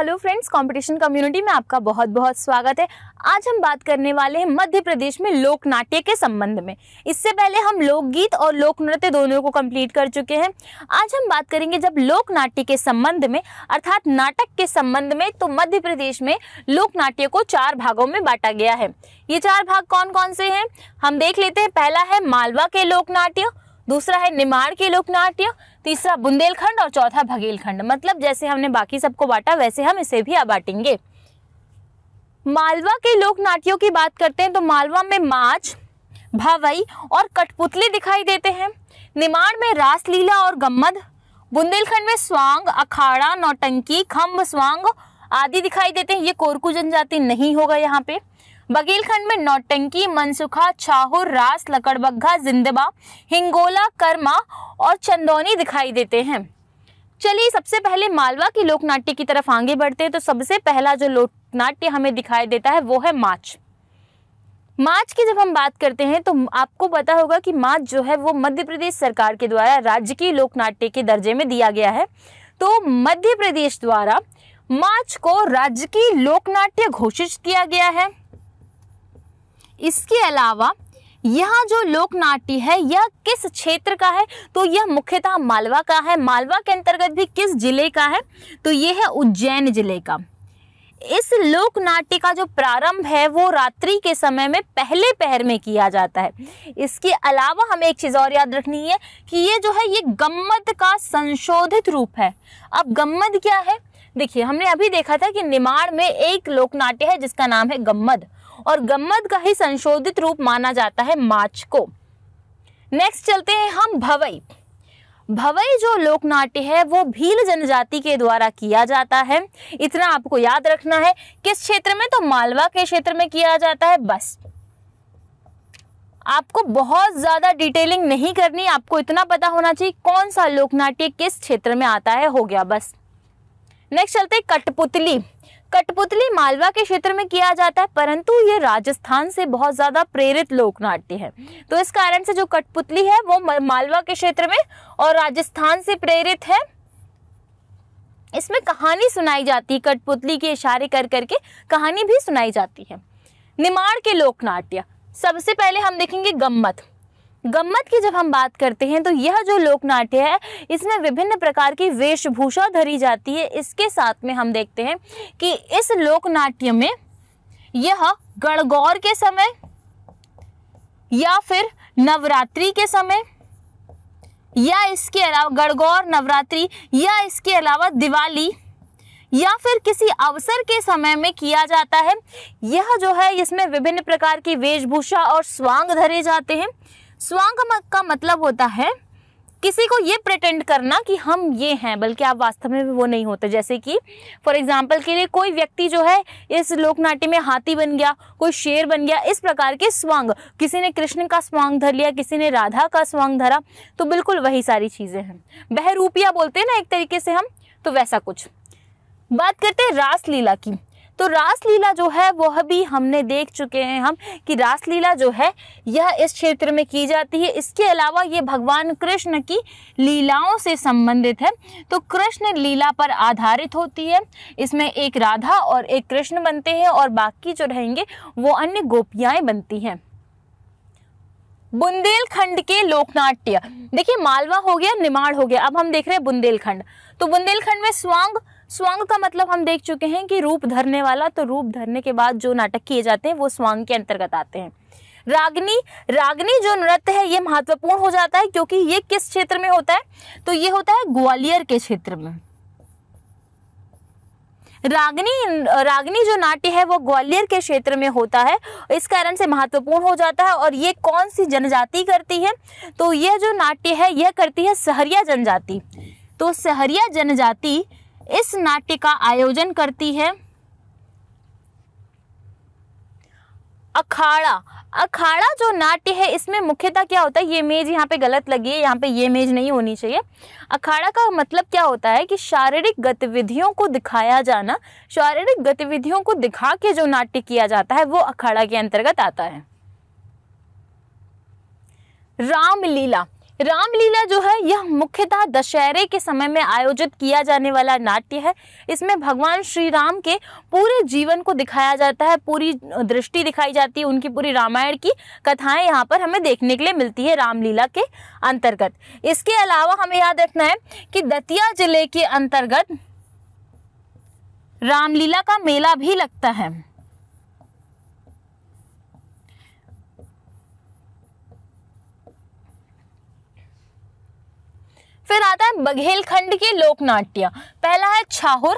hello friends competition community में आपका बहुत बहुत स्वागत है आज हम बात करने वाले हैं मध्य प्रदेश में लोक नाट्य के संबंध में इससे पहले हम लोकगीत और लोक नृत्य दोनों को कंप्लीट कर चुके हैं आज हम बात करेंगे जब लोक नाट्य के संबंध में अर्थात नाटक के संबंध में तो मध्य प्रदेश में लोक नाट्य को चार भागों में बांटा गया है ये चार भाग कौन कौन से हैं हम देख लेते हैं पहला है मालवा के लोक नाट्य दूसरा है निमाड़ के लोक नाट्य तीसरा बुंदेलखंड और चौथा भगेलखंड मतलब जैसे हमने बाकी सबको बांटा वैसे हम इसे भी बांटेंगे मालवा के लोक नाट्यों की बात करते हैं तो मालवा में माछ भावई और कठपुतली दिखाई देते हैं निमाड़ में रासलीला और गम्मद बुंदेलखंड में स्वांग अखाड़ा नौटंकी खम्भ स्वांग आदि दिखाई देते हैं ये कोरकू जनजाति नहीं होगा यहाँ पे बघेलखंड में नौटंकी मनसुखा छाहुर रास लकड़बग्घा जिंदबा हिंगोला कर्मा और चंदौनी दिखाई देते हैं चलिए सबसे पहले मालवा की लोकनाट्य की तरफ आगे बढ़ते हैं तो सबसे पहला जो लोकनाट्य हमें दिखाई देता है वो है माछ माच की जब हम बात करते हैं तो आपको पता होगा कि माच जो है वो मध्य प्रदेश सरकार के द्वारा राज्य की लोकनाट्य के दर्जे में दिया गया है तो मध्य प्रदेश द्वारा माच को राज्य की लोकनाट्य घोषित किया गया है इसके अलावा यह जो लोक नाट्य है यह किस क्षेत्र का है तो यह मुख्यतः मालवा का है मालवा के अंतर्गत भी किस जिले का है तो ये है उज्जैन जिले का इस लोक नाट्य का जो प्रारंभ है वो रात्रि के समय में पहले पहर में किया जाता है इसके अलावा हमें एक चीज़ और याद रखनी है कि ये जो है ये गम्मत का संशोधित रूप है अब गम्मत क्या है देखिए हमने अभी देखा था कि निमाड़ में एक लोकनाट्य है जिसका नाम है गम्मद और गम्मत का ही संशोधित रूप माना जाता है माच को नेक्स्ट चलते हैं हम भवई भवई जो लोकनाट्य है वो भील जनजाति के द्वारा किया जाता है इतना आपको याद रखना है किस क्षेत्र में तो मालवा के क्षेत्र में किया जाता है बस आपको बहुत ज़्यादा डिटेलिंग नहीं करनी आपको इतना पता होना चाहिए कौन सा लोकनाट्य किस क्षेत्र में आता है हो गया बस नेक्स्ट चलते कठपुतली कठपुतली मालवा के क्षेत्र में किया जाता है परंतु ये राजस्थान से बहुत ज़्यादा प्रेरित लोकनाट्य है तो इस कारण से जो कठपुतली है वो मालवा के क्षेत्र में और राजस्थान से प्रेरित है इसमें कहानी सुनाई जाती है कठपुतली के इशारे कर करके कहानी भी सुनाई जाती है निमाड़ के लोकनाट्य सबसे पहले हम देखेंगे गम्मत गम्मत की जब हम बात करते हैं तो यह जो लोकनाट्य है इसमें विभिन्न प्रकार की वेशभूषा धरी जाती है इसके साथ में हम देखते हैं कि इस लोकनाट्य में यह गणगौर के समय या फिर नवरात्रि के समय या इसके अलावा गणगौर नवरात्रि या इसके अलावा दिवाली या फिर किसी अवसर के समय में किया जाता है यह जो है इसमें विभिन्न प्रकार की वेशभूषा और स्वांग धरे जाते हैं स्वांग का मतलब होता है किसी को ये प्रटेंड करना कि हम ये हैं बल्कि आप वास्तव में वो नहीं होते जैसे कि फॉर एग्जाम्पल के लिए कोई व्यक्ति जो है इस लोकनाट्य में हाथी बन गया कोई शेर बन गया इस प्रकार के स्वांग किसी ने कृष्ण का स्वांग धर लिया किसी ने राधा का स्वांग धरा तो बिल्कुल वही सारी चीज़ें हैं बहरूपिया बोलते हैं ना एक तरीके से हम तो वैसा कुछ बात करते हैं रासलीला की तो रासलीला जो है वह भी हमने देख चुके हैं हम कि रासलीला जो है यह इस क्षेत्र में की जाती है इसके अलावा ये भगवान कृष्ण की लीलाओं से संबंधित है तो कृष्ण लीला पर आधारित होती है इसमें एक राधा और एक कृष्ण बनते हैं और बाकी जो रहेंगे वो अन्य गोपियाएं बनती हैं बुंदेलखंड के लोकनाट्य देखिए मालवा हो गया निमाड़ हो गया अब हम देख रहे हैं बुंदेलखंड तो बुंदेलखंड में स्वांग स्वांग का मतलब हम देख चुके हैं कि रूप धरने वाला तो रूप धरने के बाद जो नाटक किए जाते हैं वो स्वांग के अंतर्गत आते हैं रागनी रागनी जो नृत्य है ये महत्वपूर्ण हो जाता है क्योंकि ये किस क्षेत्र में होता है तो ये होता है ग्वालियर के क्षेत्र में रागनी रागनी जो नाट्य है वो ग्वालियर के क्षेत्र में होता है इस कारण से महत्वपूर्ण हो जाता है और ये कौन सी जनजाति करती है तो यह जो नाट्य है यह करती है सहरिया जनजाति तो सहरिया जनजाति इस नाट्य का आयोजन करती है अखाड़ा अखाड़ा जो नाट्य है इसमें मुख्यतः क्या होता है ये मेज यहाँ पे गलत लगी है यहाँ पे ये मेज नहीं होनी चाहिए अखाड़ा का मतलब क्या होता है कि शारीरिक गतिविधियों को दिखाया जाना शारीरिक गतिविधियों को दिखा के जो नाट्य किया जाता है वो अखाड़ा के अंतर्गत आता है रामलीला रामलीला जो है यह मुख्यतः दशहरे के समय में आयोजित किया जाने वाला नाट्य है इसमें भगवान श्री राम के पूरे जीवन को दिखाया जाता है पूरी दृष्टि दिखाई जाती है उनकी पूरी रामायण की कथाएं यहाँ पर हमें देखने के लिए मिलती है रामलीला के अंतर्गत इसके अलावा हमें याद रखना है कि दतिया जिले के अंतर्गत रामलीला का मेला भी लगता है फिर आता है बघेलखंड के लोकनाट्य पहला है छाहुर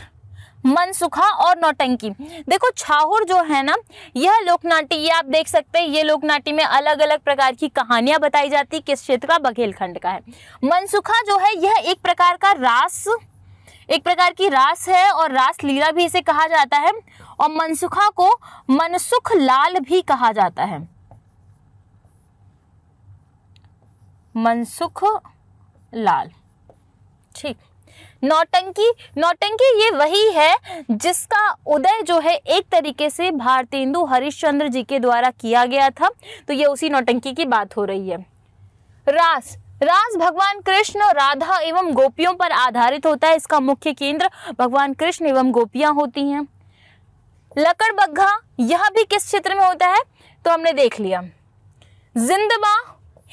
मनसुखा और नौटंकी देखो छाहुर जो है ना यह लोकनाट्य ये आप देख सकते हैं ये लोकनाट्य में अलग अलग प्रकार की कहानियां बताई जाती किस क्षेत्र का बघेलखंड का है मनसुखा जो है यह एक प्रकार का रास एक प्रकार की रास है और रास लीला भी इसे कहा जाता है और मनसुखा को मनसुख लाल भी कहा जाता है मनसुख लाल ठीक नौटंकी नौटंकी ये वही है जिसका उदय जो है एक तरीके से भारतेंदु हरिश्चंद्र जी के द्वारा किया गया था तो ये उसी नौटंकी की बात हो रही है रास रास भगवान कृष्ण राधा एवं गोपियों पर आधारित होता है इसका मुख्य केंद्र भगवान कृष्ण एवं गोपियां होती हैं लकड़बग्घा यह भी किस क्षेत्र में होता है तो हमने देख लिया जिंदबा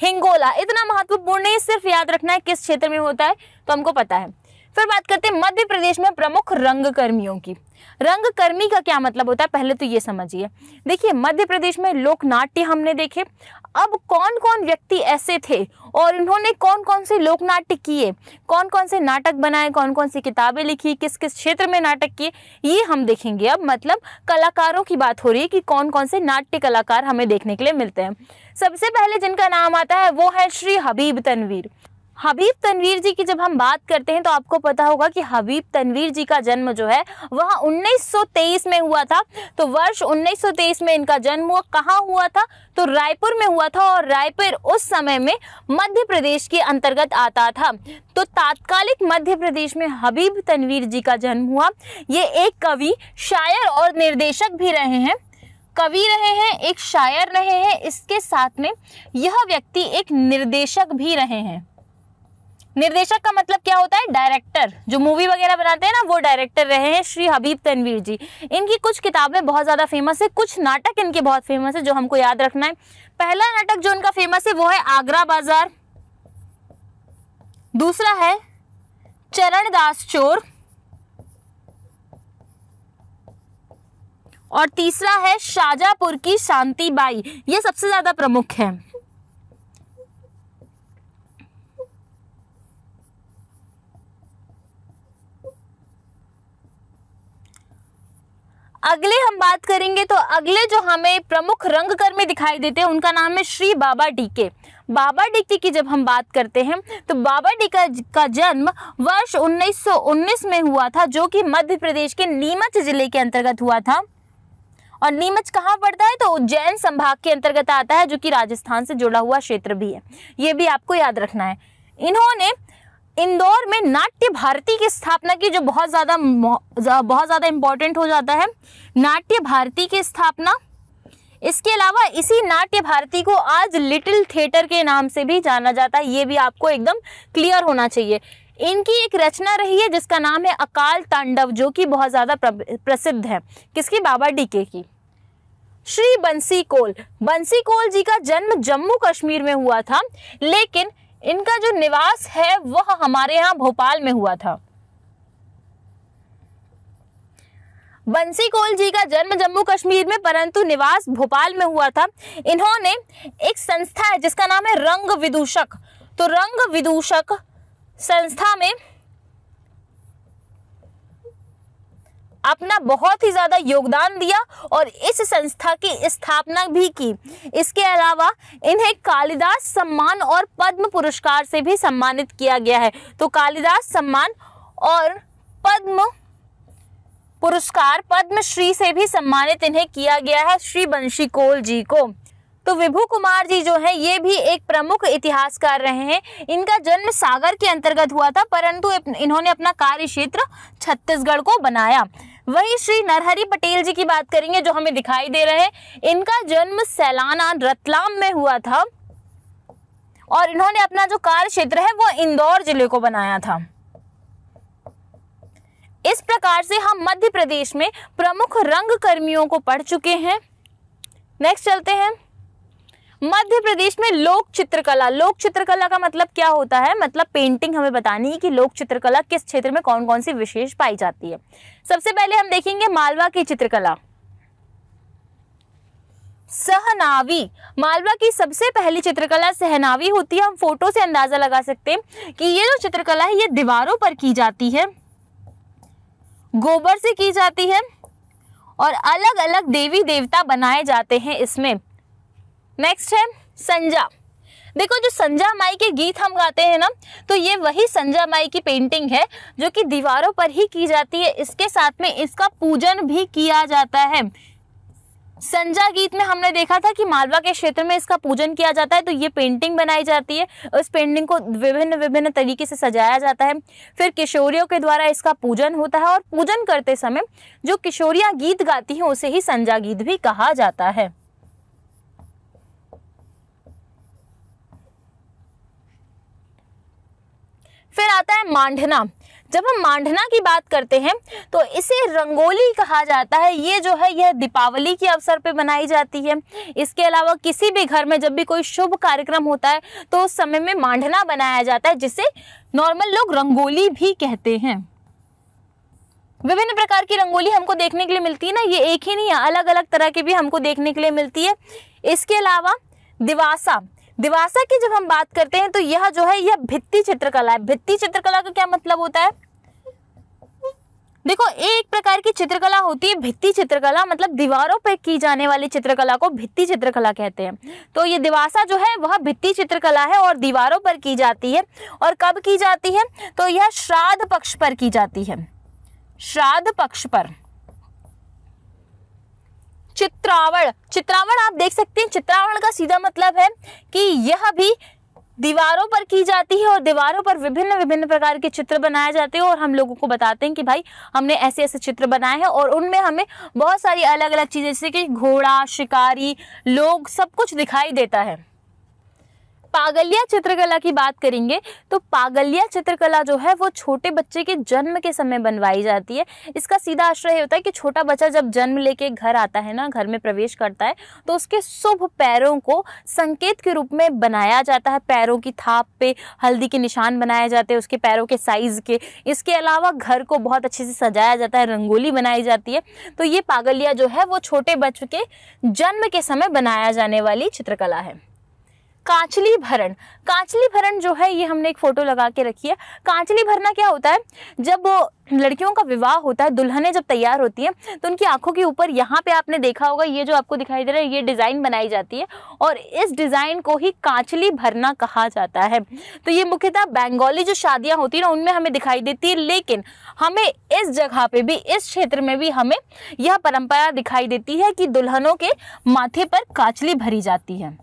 हिंगोला इतना महत्वपूर्ण नहीं सिर्फ याद रखना है किस क्षेत्र में होता है तो हमको पता है फिर बात करते हैं मध्य प्रदेश में प्रमुख रंगकर्मियों की रंगकर्मी का क्या मतलब होता है पहले तो ये समझिए देखिए मध्य प्रदेश में लोक नाट्य हमने देखे अब कौन कौन व्यक्ति ऐसे थे और इन्होंने कौन कौन से लोक नाट्य किए कौन कौन से नाटक बनाए कौन कौन सी किताबें लिखी किस किस क्षेत्र में नाटक किए ये हम देखेंगे अब मतलब कलाकारों की बात हो रही है कि कौन कौन से नाट्य कलाकार हमें देखने के लिए मिलते हैं सबसे पहले जिनका नाम आता है वो है श्री हबीब तनवीर हबीब तनवीर जी की जब हम बात करते हैं तो आपको पता होगा कि हबीब तनवीर जी का जन्म जो है वह 1923 में हुआ था तो वर्ष 1923 में इनका जन्म हुआ कहाँ हुआ था तो रायपुर में हुआ था और रायपुर उस समय में मध्य प्रदेश के अंतर्गत आता था तो तात्कालिक मध्य प्रदेश में हबीब तनवीर जी का जन्म हुआ ये एक कवि शायर और निर्देशक भी रहे हैं कवि रहे हैं एक शायर रहे हैं इसके साथ में यह व्यक्ति एक निर्देशक भी रहे हैं निर्देशक का मतलब क्या होता है डायरेक्टर जो मूवी वगैरह बनाते हैं ना वो डायरेक्टर रहे हैं श्री हबीब तनवीर जी इनकी कुछ किताबें बहुत ज़्यादा फेमस है कुछ नाटक इनके बहुत फेमस है जो हमको याद रखना है पहला नाटक जो इनका फेमस है वो है आगरा बाजार दूसरा है चरणदास चोर और तीसरा है शाजापुर की शांति बाई ये सबसे ज़्यादा प्रमुख है अगले हम बात करेंगे तो अगले जो हमें प्रमुख रंगकर्मी दिखाई देते हैं उनका नाम है श्री बाबा डीके बाबा डीके की जब हम बात करते हैं तो बाबा डीका का जन्म वर्ष 1919 में हुआ था जो कि मध्य प्रदेश के नीमच जिले के अंतर्गत हुआ था और नीमच कहाँ पड़ता है तो उज्जैन संभाग के अंतर्गत आता है जो कि राजस्थान से जुड़ा हुआ क्षेत्र भी है ये भी आपको याद रखना है इन्होंने इंदौर में नाट्य भारती की स्थापना की जो बहुत ज़्यादा बहुत ज़्यादा इंपॉर्टेंट हो जाता है नाट्य भारती की स्थापना इसके अलावा इसी नाट्य भारती को आज लिटिल थिएटर के नाम से भी जाना जाता है ये भी आपको एकदम क्लियर होना चाहिए इनकी एक रचना रही है जिसका नाम है अकाल तांडव जो कि बहुत ज़्यादा प्रसिद्ध है किसकी बाबा डीके की श्री बंसी कोल बंसी कोल जी का जन्म जम्मू कश्मीर में हुआ था लेकिन इनका जो निवास है वह हमारे यहाँ भोपाल में हुआ था बंसी कोल जी का जन्म जम्मू कश्मीर में परंतु निवास भोपाल में हुआ था इन्होंने एक संस्था है जिसका नाम है रंग विदूषक तो रंग विदूषक संस्था में अपना बहुत ही ज़्यादा योगदान दिया और इस संस्था की स्थापना भी की इसके अलावा इन्हें कालिदास सम्मान और पद्म पुरस्कार से भी सम्मानित किया गया है तो कालिदास सम्मान और पद्म पुरस्कार पद्मश्री से भी सम्मानित इन्हें किया गया है श्री बंशी कोल जी को तो विभु कुमार जी जो है ये भी एक प्रमुख इतिहासकार रहे हैं इनका जन्म सागर के अंतर्गत हुआ था परंतु इन्होंने अपना कार्य क्षेत्र छत्तीसगढ़ को बनाया वहीं श्री नरहरी पटेल जी की बात करेंगे जो हमें दिखाई दे रहे हैं इनका जन्म सैलाना रतलाम में हुआ था और इन्होंने अपना जो कार्य क्षेत्र है वो इंदौर जिले को बनाया था इस प्रकार से हम मध्य प्रदेश में प्रमुख रंग कर्मियों को पढ़ चुके हैं नेक्स्ट चलते हैं मध्य प्रदेश में लोक चित्रकला लोक चित्रकला का मतलब क्या होता है मतलब पेंटिंग हमें बतानी है कि लोक चित्रकला किस क्षेत्र में कौन कौन सी विशेष पाई जाती है सबसे पहले हम देखेंगे मालवा की चित्रकला सहनावी मालवा की सबसे पहली चित्रकला सहनावी होती है हम फोटो से अंदाजा लगा सकते हैं कि ये जो चित्रकला है ये दीवारों पर की जाती है गोबर से की जाती है और अलग अलग देवी देवता बनाए जाते हैं इसमें नेक्स्ट है संजा देखो जो संजा माई के गीत हम गाते हैं ना तो ये वही संजा माई की पेंटिंग है जो कि दीवारों पर ही की जाती है इसके साथ में इसका पूजन भी किया जाता है संजा गीत में हमने देखा था कि मालवा के क्षेत्र में इसका पूजन किया जाता है तो ये पेंटिंग बनाई जाती है उस पेंटिंग को विभिन्न विभिन्न तरीके से सजाया जाता है फिर किशोरियों के द्वारा इसका पूजन होता है और पूजन करते समय जो किशोरियाँ गीत गाती हैं उसे ही संजा गीत भी कहा जाता है फिर आता है मांडना जब हम मांडना की बात करते हैं तो इसे रंगोली कहा जाता है ये जो है यह दीपावली के अवसर पर बनाई जाती है इसके अलावा किसी भी घर में जब भी कोई शुभ कार्यक्रम होता है तो उस समय में मांडना बनाया जाता है जिसे नॉर्मल लोग रंगोली भी कहते हैं विभिन्न प्रकार की रंगोली हमको देखने के लिए मिलती है ना ये एक ही नहीं है अलग अलग तरह की भी हमको देखने के लिए मिलती है इसके अलावा दिवासा दिवासा की जब हम बात करते हैं तो यह जो है यह भित्ति चित्रकला है भित्ति चित्रकला का क्या मतलब होता है देखो एक प्रकार की चित्रकला होती है भित्ति चित्रकला मतलब दीवारों पर की जाने वाली चित्रकला को भित्ति चित्रकला कहते हैं तो ये दिवासा जो है वह भित्ति चित्रकला है और दीवारों पर की जाती है और कब की जाती है तो यह श्राद्ध पक्ष पर की जाती है श्राद्ध पक्ष पर चित्रावण चित्रावण आप देख सकते हैं चित्रावण का सीधा मतलब है कि यह भी दीवारों पर की जाती है और दीवारों पर विभिन्न विभिन्न प्रकार के चित्र बनाए जाते हैं और हम लोगों को बताते हैं कि भाई हमने ऐसे ऐसे चित्र बनाए हैं और उनमें हमें बहुत सारी अलग अलग चीज़ें जैसे कि घोड़ा शिकारी लोग सब कुछ दिखाई देता है पागलिया चित्रकला की बात करेंगे तो पागलिया चित्रकला जो है वो छोटे बच्चे के जन्म के समय बनवाई जाती है इसका सीधा आश्रय होता है कि छोटा बच्चा जब जन्म लेके घर आता है ना घर में प्रवेश करता है तो उसके शुभ पैरों को संकेत के रूप में बनाया जाता है पैरों की थाप पे हल्दी के निशान बनाए जाते हैं उसके पैरों के साइज़ के इसके अलावा घर को बहुत अच्छे से सजाया जाता है रंगोली बनाई जाती है तो ये पागलिया जो है वो छोटे बच्चे के जन्म के समय बनाया जाने वाली चित्रकला है कांचली भरण कांचली भरण जो है ये हमने एक फ़ोटो लगा के रखी है कांचली भरना क्या होता है जब लड़कियों का विवाह होता है दुल्हनें जब तैयार होती हैं तो उनकी आंखों के ऊपर यहाँ पे आपने देखा होगा ये जो आपको दिखाई दे रहा है ये डिज़ाइन बनाई जाती है और इस डिज़ाइन को ही कांचली भरना कहा जाता है तो ये मुख्यतः बंगाली जो शादियाँ होती हैं ना उनमें हमें दिखाई देती है लेकिन हमें इस जगह पर भी इस क्षेत्र में भी हमें यह परंपरा दिखाई देती है कि दुल्हनों के माथे पर कांचली भरी जाती है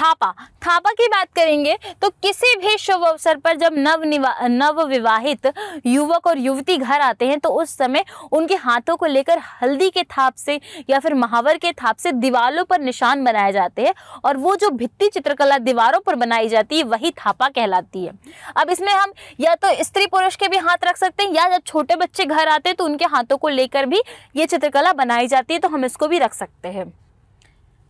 थापा थापा की बात करेंगे तो किसी भी शुभ अवसर पर जब नव नव विवाहित युवक और युवती घर आते हैं तो उस समय उनके हाथों को लेकर हल्दी के थाप से या फिर महावर के थाप से दीवारों पर निशान बनाए जाते हैं और वो जो भित्ति चित्रकला दीवारों पर बनाई जाती है वही थापा कहलाती है अब इसमें हम या तो स्त्री पुरुष के भी हाथ रख सकते हैं या जब छोटे बच्चे घर आते हैं तो उनके हाथों को लेकर भी ये चित्रकला बनाई जाती है तो हम इसको भी रख सकते हैं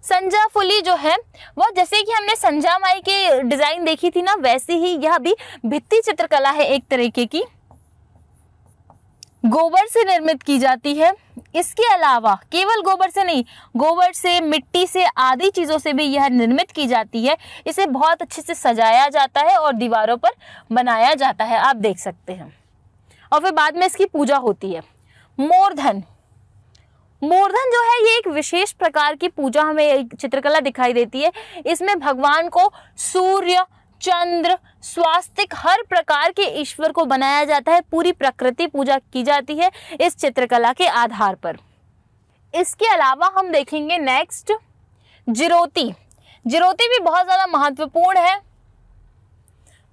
संजा फुली जो है वो जैसे कि हमने संजा माई की डिज़ाइन देखी थी ना वैसी ही यह भी भित्ति चित्रकला है एक तरीके की गोबर से निर्मित की जाती है इसके अलावा केवल गोबर से नहीं गोबर से मिट्टी से आदि चीज़ों से भी यह निर्मित की जाती है इसे बहुत अच्छे से सजाया जाता है और दीवारों पर बनाया जाता है आप देख सकते हैं और फिर बाद में इसकी पूजा होती है मोरधन मूर्धन जो है ये एक विशेष प्रकार की पूजा हमें चित्रकला दिखाई देती है इसमें भगवान को सूर्य चंद्र स्वास्तिक हर प्रकार के ईश्वर को बनाया जाता है पूरी प्रकृति पूजा की जाती है इस चित्रकला के आधार पर इसके अलावा हम देखेंगे नेक्स्ट जिरोती जिरोती भी बहुत ज़्यादा महत्वपूर्ण है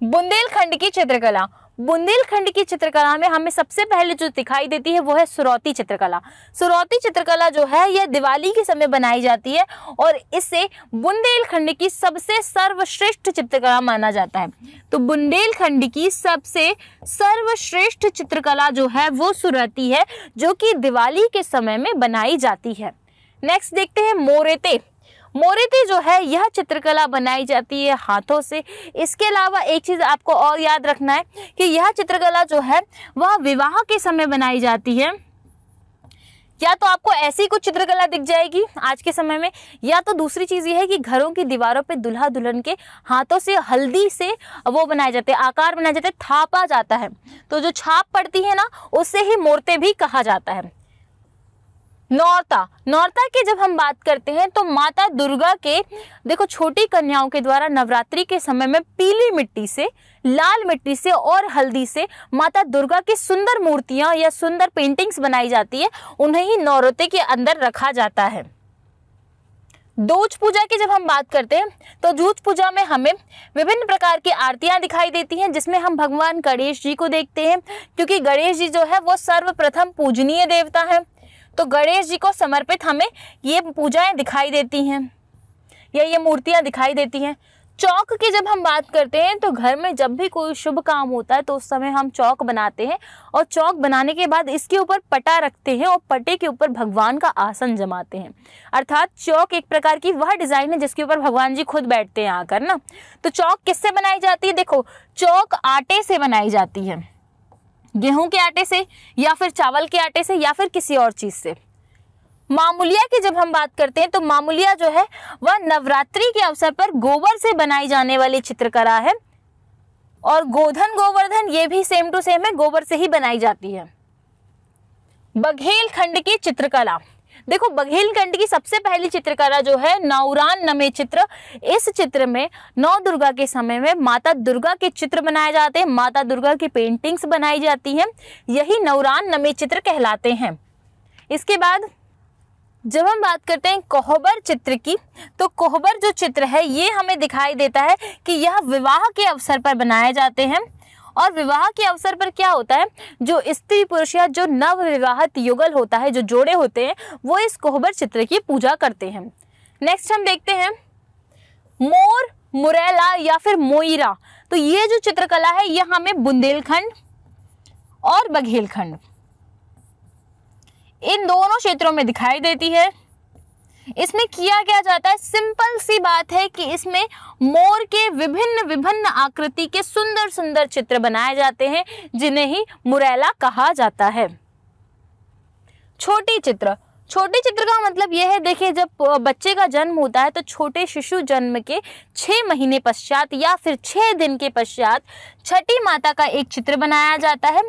बुंदेलखंड की चित्रकला बुंदेलखंड की चित्रकला में हमें सबसे पहले जो दिखाई देती है वो है सुरौती चित्रकला सुरौती चित्रकला जो है यह दिवाली के समय बनाई जाती है और इसे बुंदेलखंड की सबसे सर्वश्रेष्ठ चित्रकला माना जाता है तो बुंदेलखंड की सबसे सर्वश्रेष्ठ चित्रकला जो है वो सुरौती है जो कि दिवाली के समय में बनाई जाती है नेक्स्ट देखते हैं मोरेते मोरेती जो है यह चित्रकला बनाई जाती है हाथों से इसके अलावा एक चीज़ आपको और याद रखना है कि यह चित्रकला जो है वह विवाह के समय बनाई जाती है या तो आपको ऐसी कुछ चित्रकला दिख जाएगी आज के समय में या तो दूसरी चीज़ ये है कि घरों की दीवारों पे दुल्हा दुल्हन के हाथों से हल्दी से वो बनाए जाते हैं आकार बनाए जाते हैं थापा जाता है तो जो छाप पड़ती है ना उससे ही मोरते भी कहा जाता है नौरता नौरता की जब हम बात करते हैं तो माता दुर्गा के देखो छोटी कन्याओं के द्वारा नवरात्रि के समय में पीली मिट्टी से लाल मिट्टी से और हल्दी से माता दुर्गा की सुंदर मूर्तियां या सुंदर पेंटिंग्स बनाई जाती है उन्हें ही नौरते के अंदर रखा जाता है दूज पूजा की जब हम बात करते हैं तो दूज पूजा में हमें विभिन्न प्रकार की आरतियां दिखाई देती हैं जिसमें हम भगवान गणेश जी को देखते हैं क्योंकि गणेश जी जो है वो सर्वप्रथम पूजनीय देवता हैं तो गणेश जी को समर्पित हमें ये पूजाएं दिखाई देती हैं या ये मूर्तियाँ दिखाई देती हैं चौक की जब हम बात करते हैं तो घर में जब भी कोई शुभ काम होता है तो उस समय हम चौक बनाते हैं और चौक बनाने के बाद इसके ऊपर पटा रखते हैं और पटे के ऊपर भगवान का आसन जमाते हैं अर्थात चौक एक प्रकार की वह डिज़ाइन है जिसके ऊपर भगवान जी खुद बैठते हैं आकर ना तो चौक किससे बनाई जाती है देखो चौक आटे से बनाई जाती है गेहूं के आटे से या फिर चावल के आटे से या फिर किसी और चीज़ से मामूलिया की जब हम बात करते हैं तो मामूलिया जो है वह नवरात्रि के अवसर पर गोबर से बनाई जाने वाली चित्रकला है और गोधन गोवर्धन ये भी सेम टू सेम है गोबर से ही बनाई जाती है बघेल खंड की चित्रकला देखो बघेलखंड की सबसे पहली चित्रकला जो है नौरान नमे चित्र इस चित्र में नौ दुर्गा के समय में माता दुर्गा के चित्र बनाए जाते हैं माता दुर्गा की पेंटिंग्स बनाई जाती हैं यही नौरान नमे चित्र कहलाते हैं इसके बाद जब हम बात करते हैं कोहबर चित्र की तो कोहबर जो चित्र है ये हमें दिखाई देता है कि यह विवाह के अवसर पर बनाए जाते हैं और विवाह के अवसर पर क्या होता है जो स्त्री पुरुष या जो नव विवाहित युगल होता है जो जोड़े होते हैं वो इस कोहबर चित्र की पूजा करते हैं नेक्स्ट हम देखते हैं मोर मुरैला या फिर मोईरा तो ये जो चित्रकला है ये हमें बुंदेलखंड और बघेलखंड इन दोनों क्षेत्रों में दिखाई देती है इसमें किया क्या जाता है सिंपल सी बात है कि इसमें मोर के विभिन्न विभिन्न आकृति के सुंदर सुंदर चित्र बनाए जाते हैं जिन्हें ही मुरैला कहा जाता है छोटी चित्र छोटे चित्र का मतलब यह है देखिए जब बच्चे का जन्म होता है तो छोटे शिशु जन्म के छः महीने पश्चात या फिर छः दिन के पश्चात छठी माता का एक चित्र बनाया जाता है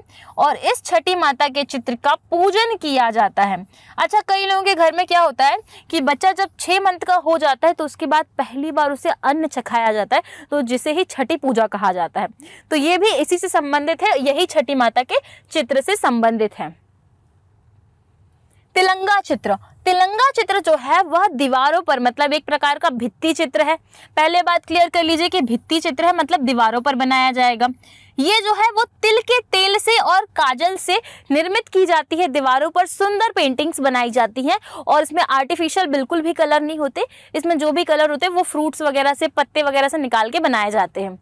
और इस छठी माता के चित्र का पूजन किया जाता है अच्छा कई लोगों के घर में क्या होता है कि बच्चा जब छः मंथ का हो जाता है तो उसके बाद पहली बार उसे अन्न चखाया जाता है तो जिसे ही छठी पूजा कहा जाता है तो ये भी इसी से संबंधित है यही छठी माता के चित्र से संबंधित है तिलंगा चित्र तिलंगा चित्र जो है वह दीवारों पर मतलब एक प्रकार का भित्ति चित्र है पहले बात क्लियर कर लीजिए कि भित्ति चित्र है मतलब दीवारों पर बनाया जाएगा ये जो है वो तिल के तेल से और काजल से निर्मित की जाती है दीवारों पर सुंदर पेंटिंग्स बनाई जाती हैं और इसमें आर्टिफिशियल बिल्कुल भी कलर नहीं होते इसमें जो भी कलर होते हैं वो फ्रूट्स वगैरह से पत्ते वगैरह से निकाल के बनाए जाते हैं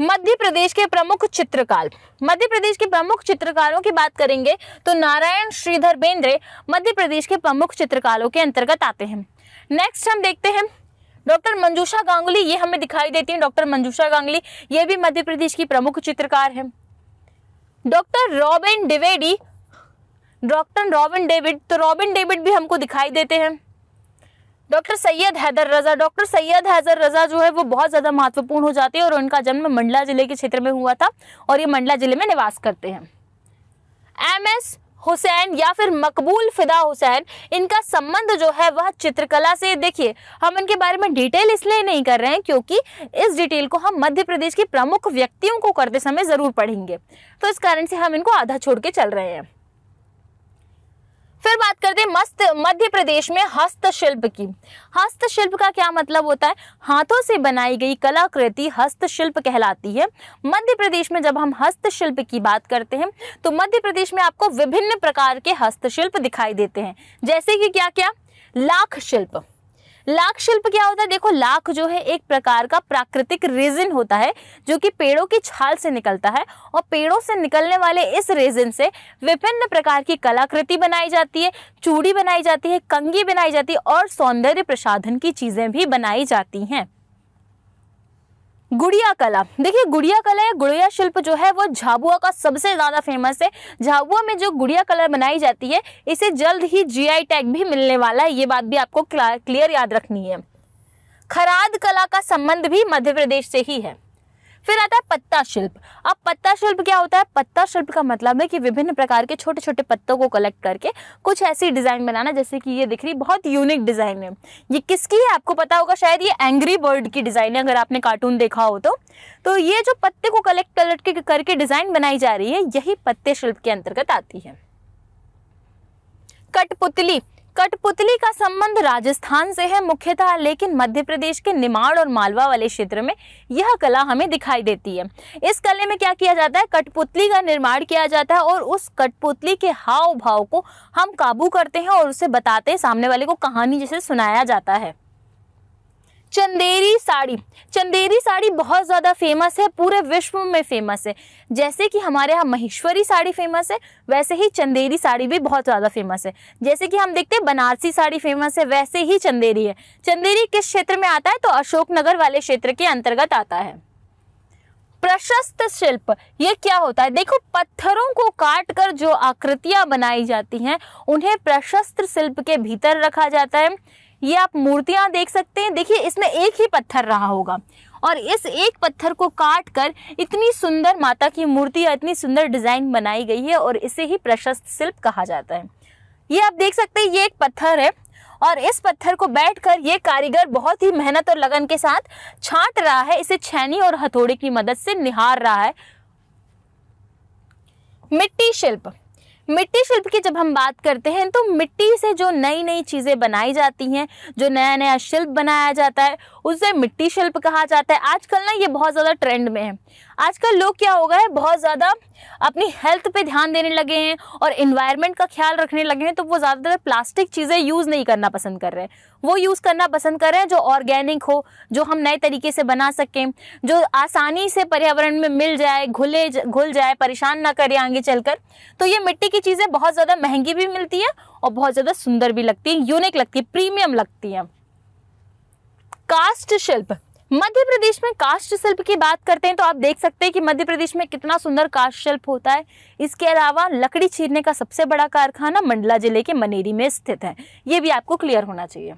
मध्य प्रदेश के प्रमुख चित्रकार मध्य प्रदेश के प्रमुख चित्रकारों की बात करेंगे तो नारायण श्रीधर बेंद्रे मध्य प्रदेश के प्रमुख चित्रकारों के अंतर्गत आते हैं नेक्स्ट हम देखते हैं डॉक्टर मंजूषा गांगुली ये हमें दिखाई देती हैं डॉक्टर मंजूषा गांगुली ये भी मध्य प्रदेश की प्रमुख चित्रकार हैं डॉक्टर रॉबिन डिवेडी डॉक्टर रॉबिन डेविड तो रॉबिन डेविड भी हमको दिखाई देते हैं डॉक्टर सैयद हैदर रजा डॉक्टर सैयद हैदर रजा जो है वो बहुत ज़्यादा महत्वपूर्ण हो जाती है और उनका जन्म मंडला जिले के क्षेत्र में हुआ था और ये मंडला जिले में निवास करते हैं एम एस हुसैन या फिर मकबूल फिदा हुसैन इनका संबंध जो है वह चित्रकला से देखिए हम इनके बारे में डिटेल इसलिए नहीं कर रहे हैं क्योंकि इस डिटेल को हम मध्य प्रदेश के प्रमुख व्यक्तियों को करते समय ज़रूर पढ़ेंगे तो इस कारण से हम इनको आधा छोड़ के चल रहे हैं फिर बात करते हैं मस्त मध्य प्रदेश में हस्तशिल्प की हस्तशिल्प का क्या मतलब होता है हाथों से बनाई गई कलाकृति हस्तशिल्प कहलाती है मध्य प्रदेश में जब हम हस्तशिल्प की बात करते हैं तो मध्य प्रदेश में आपको विभिन्न प्रकार के हस्तशिल्प दिखाई देते हैं जैसे कि क्या क्या लाख शिल्प लाख शिल्प क्या होता है देखो लाख जो है एक प्रकार का प्राकृतिक रेजिन होता है जो कि पेड़ों की छाल से निकलता है और पेड़ों से निकलने वाले इस रेजिन से विभिन्न प्रकार की कलाकृति बनाई जाती है चूड़ी बनाई जाती है कंगी बनाई जाती है और सौंदर्य प्रसाधन की चीज़ें भी बनाई जाती हैं गुड़िया कला देखिए गुड़िया कला या गुड़िया शिल्प जो है वो झाबुआ का सबसे ज़्यादा फेमस है झाबुआ में जो गुड़िया कला बनाई जाती है इसे जल्द ही जीआई टैग भी मिलने वाला है ये बात भी आपको क्लियर याद रखनी है खराद कला का संबंध भी मध्य प्रदेश से ही है फिर आता है पत्ता शिल्प अब पत्ता शिल्प क्या होता है पत्ता शिल्प का मतलब है कि विभिन्न प्रकार के छोटे छोटे पत्तों को कलेक्ट करके कुछ ऐसी डिज़ाइन बनाना जैसे कि ये दिख रही बहुत यूनिक डिज़ाइन है ये किसकी है आपको पता होगा शायद ये एंग्री बर्ड की डिज़ाइन है अगर आपने कार्टून देखा हो तो तो ये जो पत्ते को कलेक्ट कलेक्ट करके डिज़ाइन बनाई जा रही है यही पत्ते शिल्प के अंतर्गत आती है कठपुतली कठपुतली का संबंध राजस्थान से है मुख्यतः लेकिन मध्य प्रदेश के निमाड़ और मालवा वाले क्षेत्र में यह कला हमें दिखाई देती है इस कले में क्या किया जाता है कठपुतली का निर्माण किया जाता है और उस कठपुतली के हाव भाव को हम काबू करते हैं और उसे बताते हैं सामने वाले को कहानी जैसे सुनाया जाता है चंदेरी साड़ी चंदेरी साड़ी बहुत ज़्यादा फेमस है पूरे विश्व में फेमस है जैसे कि हमारे यहाँ महेश्वरी साड़ी फेमस है वैसे ही चंदेरी साड़ी भी बहुत ज़्यादा फेमस है जैसे कि हम देखते हैं बनारसी साड़ी फेमस है वैसे ही चंदेरी है चंदेरी किस क्षेत्र में आता है तो अशोकनगर वाले क्षेत्र के अंतर्गत आता है प्रशस्त शिल्प ये क्या होता है देखो पत्थरों को काट कर जो आकृतियां बनाई जाती हैं उन्हें प्रशस्त शिल्प के भीतर रखा जाता है ये आप मूर्तियां देख सकते हैं देखिए इसमें एक ही पत्थर रहा होगा और इस एक पत्थर को काट कर इतनी सुंदर माता की मूर्ति या इतनी सुंदर डिज़ाइन बनाई गई है और इसे ही प्रशस्त शिल्प कहा जाता है ये आप देख सकते हैं ये एक पत्थर है और इस पत्थर को बैठकर ये कारीगर बहुत ही मेहनत और लगन के साथ छांट रहा है इसे छैनी और हथौड़े की मदद से निहार रहा है मिट्टी शिल्प मिट्टी शिल्प की जब हम बात करते हैं तो मिट्टी से जो नई नई चीज़ें बनाई जाती हैं जो नया नया शिल्प बनाया जाता है उसे मिट्टी शिल्प कहा जाता है आजकल ना ये बहुत ज़्यादा ट्रेंड में है आजकल लोग क्या हो गए हैं बहुत ज़्यादा अपनी हेल्थ पे ध्यान देने लगे हैं और इन्वायरमेंट का ख्याल रखने लगे हैं तो वो ज़्यादातर प्लास्टिक चीज़ें यूज़ नहीं करना पसंद कर रहे हैं वो यूज़ करना पसंद कर रहे हैं जो ऑर्गेनिक हो जो हम नए तरीके से बना सकें जो आसानी से पर्यावरण में मिल जाए घुले घुल जाए परेशान ना करें आगे चलकर तो ये मिट्टी की चीज़ें बहुत ज़्यादा महंगी भी मिलती है और बहुत ज़्यादा सुंदर भी लगती है यूनिक लगती है प्रीमियम लगती है कास्ट शिल्प मध्य प्रदेश में कास्ट शिल्प की बात करते हैं तो आप देख सकते हैं कि मध्य प्रदेश में कितना सुंदर कास्ट शिल्प होता है इसके अलावा लकड़ी चीरने का सबसे बड़ा कारखाना मंडला जिले के मनेरी में स्थित है ये भी आपको क्लियर होना चाहिए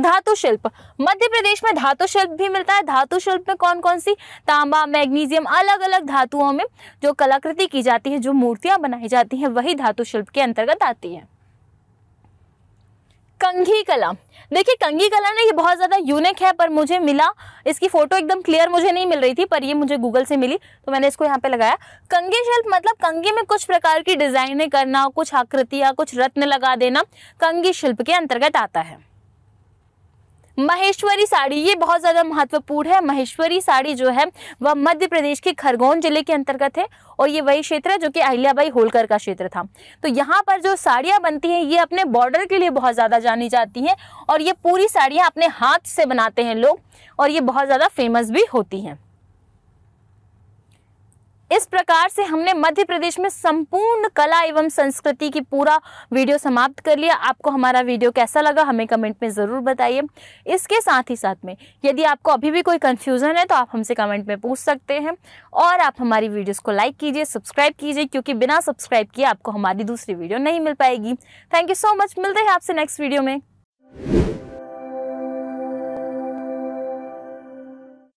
धातु शिल्प मध्य प्रदेश में धातु शिल्प भी मिलता है धातु शिल्प में कौन कौन सी तांबा मैग्नीशियम अलग अलग धातुओं में जो कलाकृति की जाती है जो मूर्तियां बनाई जाती हैं वही धातु शिल्प के अंतर्गत आती है कंघी कला देखिए कंघी कला ना ये बहुत ज़्यादा यूनिक है पर मुझे मिला इसकी फ़ोटो एकदम क्लियर मुझे नहीं मिल रही थी पर ये मुझे गूगल से मिली तो मैंने इसको यहाँ पे लगाया कंघी शिल्प मतलब कंघी में कुछ प्रकार की डिज़ाइनें करना कुछ आकृतियाँ कुछ रत्न लगा देना कंघी शिल्प के अंतर्गत आता है महेश्वरी साड़ी ये बहुत ज़्यादा महत्वपूर्ण है महेश्वरी साड़ी जो है वह मध्य प्रदेश के खरगोन जिले के अंतर्गत है और ये वही क्षेत्र है जो कि अहिल्याबाई होलकर का क्षेत्र था तो यहाँ पर जो साड़ियाँ बनती हैं ये अपने बॉर्डर के लिए बहुत ज़्यादा जानी जाती हैं और ये पूरी साड़ियाँ अपने हाथ से बनाते हैं लोग और ये बहुत ज़्यादा फेमस भी होती हैं इस प्रकार से हमने मध्य प्रदेश में संपूर्ण कला एवं संस्कृति की पूरा वीडियो समाप्त कर लिया आपको हमारा वीडियो कैसा लगा हमें कमेंट में ज़रूर बताइए इसके साथ ही साथ में यदि आपको अभी भी कोई कन्फ्यूज़न है तो आप हमसे कमेंट में पूछ सकते हैं और आप हमारी वीडियोस को लाइक कीजिए सब्सक्राइब कीजिए क्योंकि बिना सब्सक्राइब किए आपको हमारी दूसरी वीडियो नहीं मिल पाएगी थैंक यू सो मच मिलते हैं आपसे नेक्स्ट वीडियो में